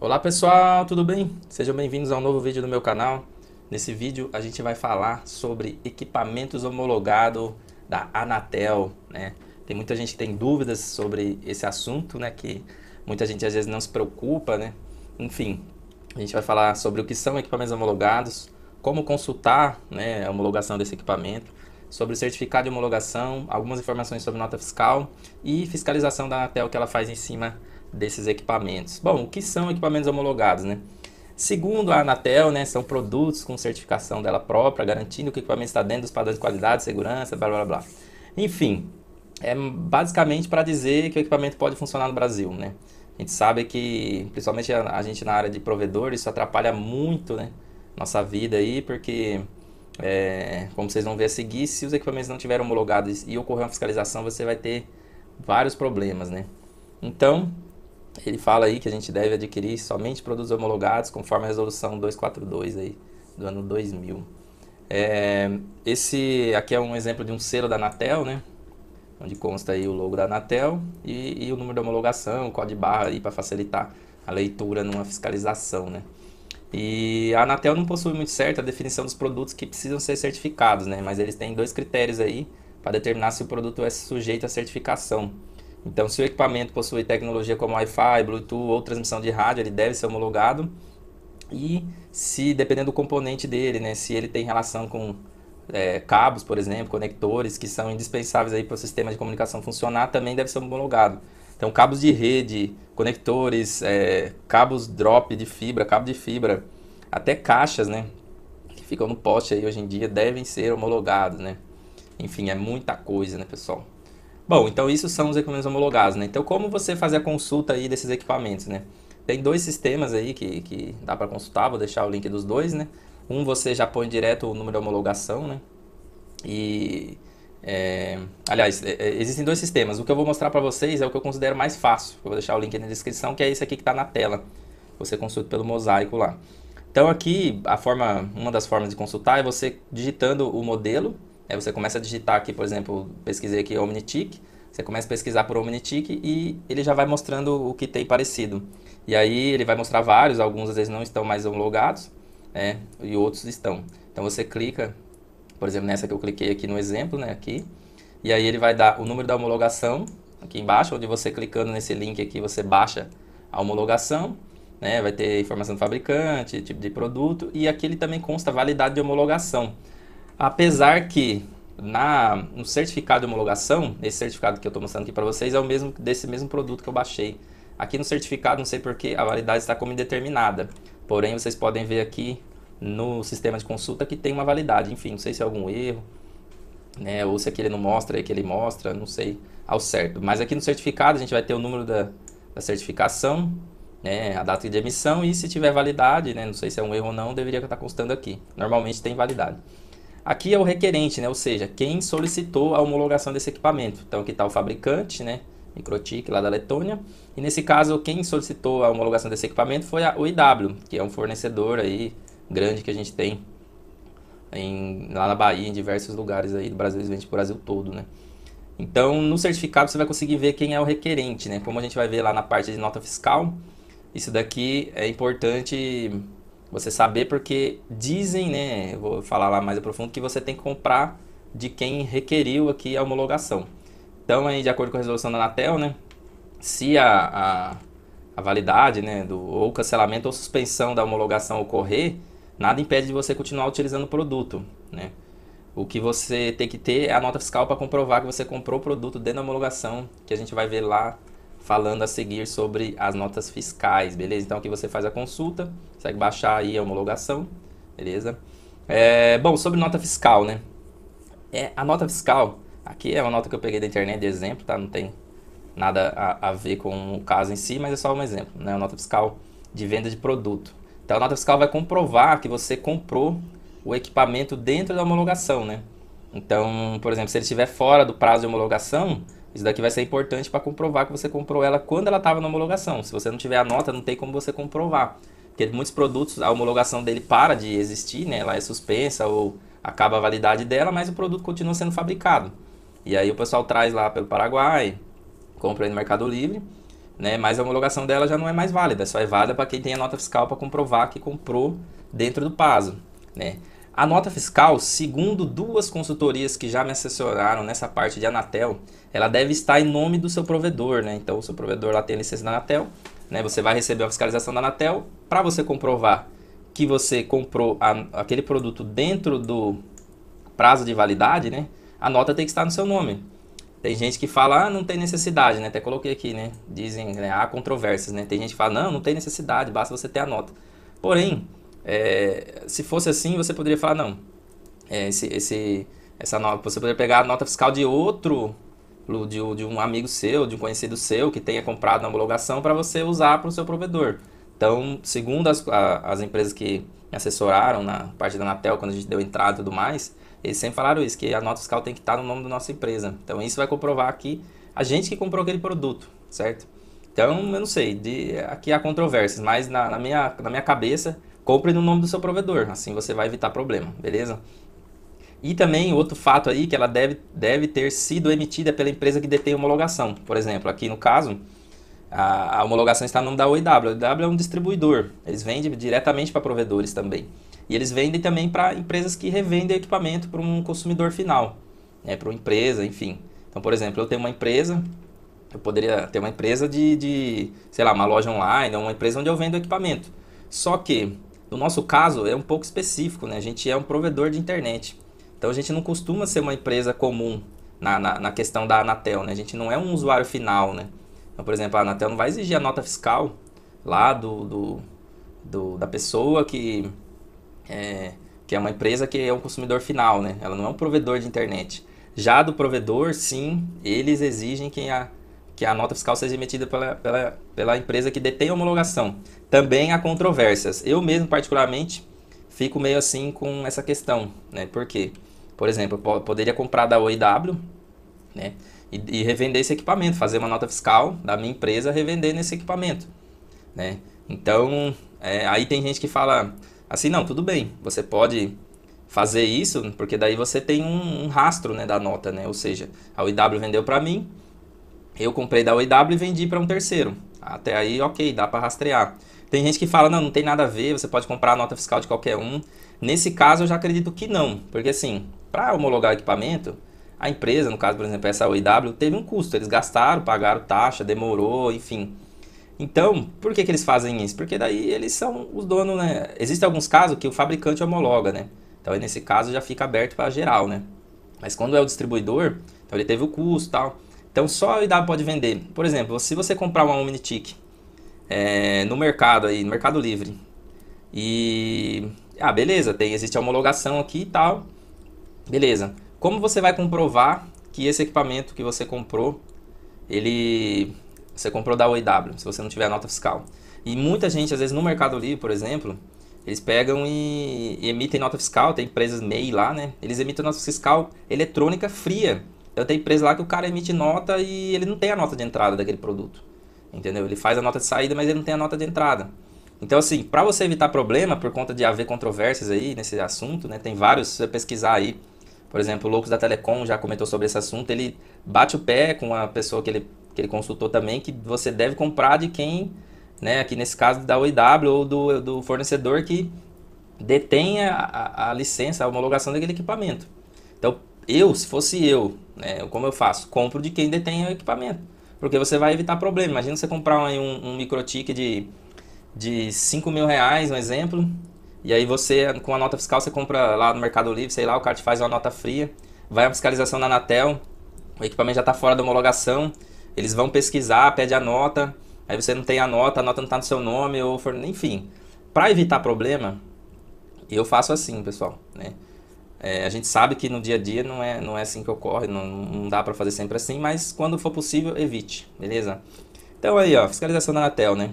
Olá pessoal, tudo bem? Sejam bem-vindos a um novo vídeo do meu canal. Nesse vídeo a gente vai falar sobre equipamentos homologados da Anatel, né? Tem muita gente que tem dúvidas sobre esse assunto, né? Que muita gente às vezes não se preocupa, né? Enfim, a gente vai falar sobre o que são equipamentos homologados, como consultar né, a homologação desse equipamento, sobre o certificado de homologação, algumas informações sobre nota fiscal e fiscalização da Anatel que ela faz em cima desses equipamentos. Bom, o que são equipamentos homologados, né? Segundo a Anatel, né, são produtos com certificação dela própria, garantindo que o equipamento está dentro dos padrões de qualidade, segurança, blá blá blá. Enfim, é basicamente para dizer que o equipamento pode funcionar no Brasil, né? A gente sabe que, principalmente a, a gente na área de provedor, isso atrapalha muito, né, nossa vida aí, porque é, como vocês vão ver a seguir, se os equipamentos não tiverem homologados e ocorrer uma fiscalização, você vai ter vários problemas, né? Então, ele fala aí que a gente deve adquirir somente produtos homologados conforme a resolução 242 aí, do ano 2000. É, esse aqui é um exemplo de um selo da Anatel, né? Onde consta aí o logo da Anatel e, e o número da homologação, o código barra aí para facilitar a leitura numa fiscalização, né? E a Anatel não possui muito certa a definição dos produtos que precisam ser certificados, né? Mas eles têm dois critérios aí para determinar se o produto é sujeito à certificação. Então, se o equipamento possui tecnologia como Wi-Fi, Bluetooth ou transmissão de rádio, ele deve ser homologado. E se, dependendo do componente dele, né, se ele tem relação com é, cabos, por exemplo, conectores, que são indispensáveis para o sistema de comunicação funcionar, também deve ser homologado. Então, cabos de rede, conectores, é, cabos drop de fibra, cabo de fibra, até caixas, né, que ficam no poste aí hoje em dia, devem ser homologados, né. Enfim, é muita coisa, né, pessoal. Bom, então isso são os equipamentos homologados, né? Então como você fazer a consulta aí desses equipamentos, né? Tem dois sistemas aí que, que dá para consultar, vou deixar o link dos dois, né? Um você já põe direto o número de homologação, né? E é, aliás, é, é, existem dois sistemas. O que eu vou mostrar para vocês é o que eu considero mais fácil. Eu vou deixar o link na descrição, que é esse aqui que está na tela. Você consulta pelo mosaico lá. Então aqui, a forma, uma das formas de consultar é você digitando o modelo Aí é, você começa a digitar aqui, por exemplo, pesquisei aqui Omnitic, você começa a pesquisar por Omnitic e ele já vai mostrando o que tem parecido. E aí ele vai mostrar vários, alguns às vezes não estão mais homologados, né? E outros estão. Então você clica, por exemplo, nessa que eu cliquei aqui no exemplo, né? Aqui. E aí ele vai dar o número da homologação aqui embaixo, onde você clicando nesse link aqui você baixa a homologação, né? Vai ter informação do fabricante, tipo de produto e aqui ele também consta validade de homologação. Apesar que na, no certificado de homologação, esse certificado que eu estou mostrando aqui para vocês é o mesmo desse mesmo produto que eu baixei. Aqui no certificado, não sei porque a validade está como indeterminada. Porém, vocês podem ver aqui no sistema de consulta que tem uma validade. Enfim, não sei se é algum erro, né? Ou se ele não mostra, ele mostra, não sei ao certo. Mas aqui no certificado a gente vai ter o número da, da certificação, né? A data de emissão e se tiver validade, né? Não sei se é um erro ou não, deveria estar constando aqui. Normalmente tem validade. Aqui é o requerente, né? ou seja, quem solicitou a homologação desse equipamento. Então aqui está o fabricante, né? Microtik, lá da Letônia. E nesse caso, quem solicitou a homologação desse equipamento foi o IW, que é um fornecedor aí grande que a gente tem em, lá na Bahia, em diversos lugares aí do Brasil, eles vendem para o Brasil todo, né? Então, no certificado você vai conseguir ver quem é o requerente, né? Como a gente vai ver lá na parte de nota fiscal, isso daqui é importante você saber porque dizem, né? Vou falar lá mais a profundo que você tem que comprar de quem requeriu aqui a homologação. Então, aí, de acordo com a resolução da Anatel, né? Se a, a, a validade, né, do, ou cancelamento ou suspensão da homologação ocorrer, nada impede de você continuar utilizando o produto, né? O que você tem que ter é a nota fiscal para comprovar que você comprou o produto dentro da homologação, que a gente vai ver lá falando a seguir sobre as notas fiscais, beleza? Então aqui você faz a consulta, consegue baixar aí a homologação, beleza? É, bom, sobre nota fiscal, né? É, a nota fiscal, aqui é uma nota que eu peguei da internet de exemplo, tá? Não tem nada a, a ver com o caso em si, mas é só um exemplo, né? A nota fiscal de venda de produto. Então a nota fiscal vai comprovar que você comprou o equipamento dentro da homologação, né? Então, por exemplo, se ele estiver fora do prazo de homologação, isso daqui vai ser importante para comprovar que você comprou ela quando ela estava na homologação. Se você não tiver a nota, não tem como você comprovar. Porque muitos produtos, a homologação dele para de existir, né? Ela é suspensa ou acaba a validade dela, mas o produto continua sendo fabricado. E aí o pessoal traz lá pelo Paraguai, compra aí no Mercado Livre, né? Mas a homologação dela já não é mais válida, só é válida para quem tem a nota fiscal para comprovar que comprou dentro do PASO, né? A nota fiscal, segundo duas consultorias que já me assessoraram nessa parte de Anatel, ela deve estar em nome do seu provedor, né? Então, o seu provedor lá tem a licença da Anatel, né? Você vai receber a fiscalização da Anatel para você comprovar que você comprou a, aquele produto dentro do prazo de validade, né? A nota tem que estar no seu nome. Tem gente que fala, ah, não tem necessidade, né? Até coloquei aqui, né? Dizem, né? há controvérsias, né? Tem gente que fala, não, não tem necessidade, basta você ter a nota. Porém, é, se fosse assim, você poderia falar, não, é, esse, esse, essa nota, você poderia pegar a nota fiscal de outro, de, de um amigo seu, de um conhecido seu, que tenha comprado na homologação para você usar para o seu provedor. Então, segundo as, a, as empresas que me assessoraram na parte da Anatel, quando a gente deu entrada e tudo mais, eles sempre falaram isso, que a nota fiscal tem que estar tá no nome da nossa empresa. Então, isso vai comprovar que a gente que comprou aquele produto, certo? Então, eu não sei, de, aqui há controvérsias, mas na, na, minha, na minha cabeça compre no nome do seu provedor, assim você vai evitar problema, beleza? E também outro fato aí que ela deve, deve ter sido emitida pela empresa que detém homologação. Por exemplo, aqui no caso, a, a homologação está no nome da OIW. A OIW é um distribuidor, eles vendem diretamente para provedores também. E eles vendem também para empresas que revendem equipamento para um consumidor final, né, para uma empresa, enfim. Então, por exemplo, eu tenho uma empresa, eu poderia ter uma empresa de, de sei lá, uma loja online, uma empresa onde eu vendo equipamento. Só que no nosso caso, é um pouco específico, né? A gente é um provedor de internet. Então, a gente não costuma ser uma empresa comum na, na, na questão da Anatel, né? A gente não é um usuário final, né? Então, por exemplo, a Anatel não vai exigir a nota fiscal lá do, do, do da pessoa que é, que é uma empresa que é um consumidor final, né? Ela não é um provedor de internet. Já do provedor, sim, eles exigem que a que a nota fiscal seja emitida pela, pela, pela empresa que detém a homologação. Também há controvérsias. Eu mesmo, particularmente, fico meio assim com essa questão, né? Por quê? Por exemplo, eu poderia comprar da OIW, né? E, e, revender esse equipamento, fazer uma nota fiscal da minha empresa revender nesse equipamento, né? Então, é, aí tem gente que fala assim, não, tudo bem, você pode fazer isso, porque daí você tem um, um rastro, né, da nota, né? Ou seja, a OIW vendeu para mim, eu comprei da OIW e vendi para um terceiro. Até aí, ok, dá para rastrear. Tem gente que fala, não, não tem nada a ver, você pode comprar a nota fiscal de qualquer um. Nesse caso, eu já acredito que não, porque assim, para homologar o equipamento, a empresa, no caso, por exemplo, essa OIW, teve um custo, eles gastaram, pagaram taxa, demorou, enfim. Então, por que, que eles fazem isso? Porque daí eles são os donos, né? Existem alguns casos que o fabricante homologa, né? Então, aí, nesse caso, já fica aberto para geral, né? Mas quando é o distribuidor, então ele teve o custo e tal. Então só a IW pode vender. Por exemplo, se você comprar uma Omnitik é, no mercado aí, no Mercado Livre, e. Ah, beleza, tem, existe a homologação aqui e tal. Beleza. Como você vai comprovar que esse equipamento que você comprou, ele. Você comprou da OIW, se você não tiver nota fiscal. E muita gente, às vezes, no Mercado Livre, por exemplo, eles pegam e, e, emitem nota fiscal, tem empresas MEI lá, né? Eles emitem nota fiscal eletrônica fria eu tenho empresa lá que o cara emite nota e ele não tem a nota de entrada daquele produto. Entendeu? Ele faz a nota de saída, mas ele não tem a nota de entrada. Então, assim, para você evitar problema, por conta de haver controvérsias aí nesse assunto, né? Tem vários, se você pesquisar aí, por exemplo, o Loucos da Telecom já comentou sobre esse assunto, ele bate o pé com a pessoa que ele, que ele consultou também, que você deve comprar de quem, né? Aqui nesse caso da OIW ou do, do fornecedor que detenha a, a licença, a homologação daquele equipamento. Então, eu, se fosse eu, né? Como eu faço? Compro de quem detém o equipamento. Porque você vai evitar problema. Imagina você comprar um, um microtique de, de 5 mil reais, um exemplo. E aí você, com a nota fiscal, você compra lá no Mercado Livre, sei lá, o cara te faz uma nota fria. Vai a fiscalização na Anatel, o equipamento já está fora da homologação. Eles vão pesquisar, pede a nota. Aí você não tem a nota, a nota não está no seu nome, ou enfim. Para evitar problema, eu faço assim, pessoal. Né? É, a gente sabe que no dia a dia não é, não é assim que ocorre, não, não dá para fazer sempre assim, mas quando for possível, evite, beleza? Então aí, ó, fiscalização da Anatel, né?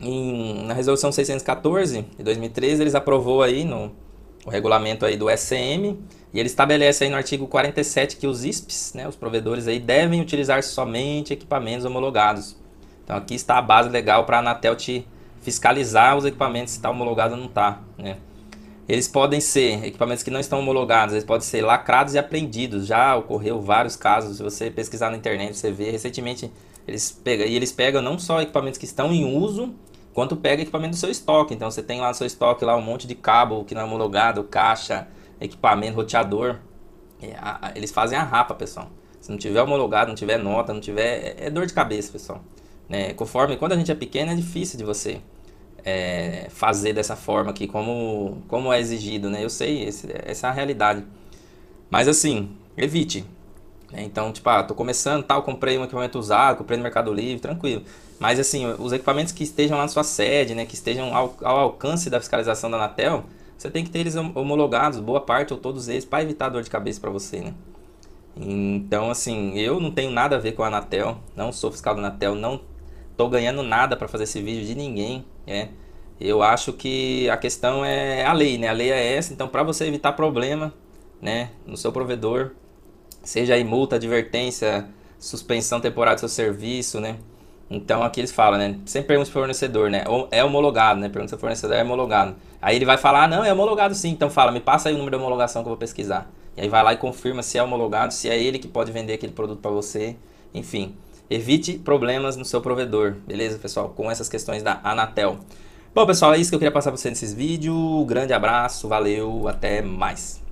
Em, na resolução 614 de 2013, eles aprovou aí no o regulamento aí do SCM e ele estabelece aí no artigo 47 que os ISPs, né, os provedores aí devem utilizar somente equipamentos homologados. Então aqui está a base legal para a Anatel te fiscalizar os equipamentos se está homologado ou não está, né? Eles podem ser equipamentos que não estão homologados, eles podem ser lacrados e apreendidos. Já ocorreu vários casos, se você pesquisar na internet, você vê recentemente eles pegam, e eles pegam não só equipamentos que estão em uso, quanto pega equipamento do seu estoque. Então você tem lá no seu estoque lá um monte de cabo que não é homologado, caixa, equipamento, roteador. É, eles fazem a rapa, pessoal. Se não tiver homologado, não tiver nota, não tiver. É, é dor de cabeça, pessoal. Né, conforme quando a gente é pequeno, é difícil de você é, fazer dessa forma aqui, como, como é exigido, né? Eu sei, esse, essa é a realidade. Mas assim, evite. Né? Então, tipo, ah, tô começando, tal, comprei um equipamento usado, comprei no Mercado Livre, tranquilo. Mas assim, os equipamentos que estejam lá na sua sede, né, que estejam ao, ao alcance da fiscalização da Anatel, você tem que ter eles homologados, boa parte ou todos eles, para evitar dor de cabeça para você, né? Então, assim, eu não tenho nada a ver com a Anatel, não sou fiscal da Anatel, não tô ganhando nada para fazer esse vídeo de ninguém, é, eu acho que a questão é a lei, né? A lei é essa, então para você evitar problema, né, no seu provedor, seja aí multa, advertência, suspensão temporária do seu serviço, né? Então aqui eles falam, né? Sempre pergunta pro fornecedor, né? Ou é homologado, né? Pergunta se o fornecedor é homologado. Aí ele vai falar, ah, não, é homologado sim. Então fala, me passa aí o número de homologação que eu vou pesquisar. E aí vai lá e confirma se é homologado, se é ele que pode vender aquele produto para você, enfim. Evite problemas no seu provedor, beleza, pessoal? Com essas questões da Anatel. Bom, pessoal, é isso que eu queria passar para vocês nesse vídeo. Grande abraço, valeu, até mais.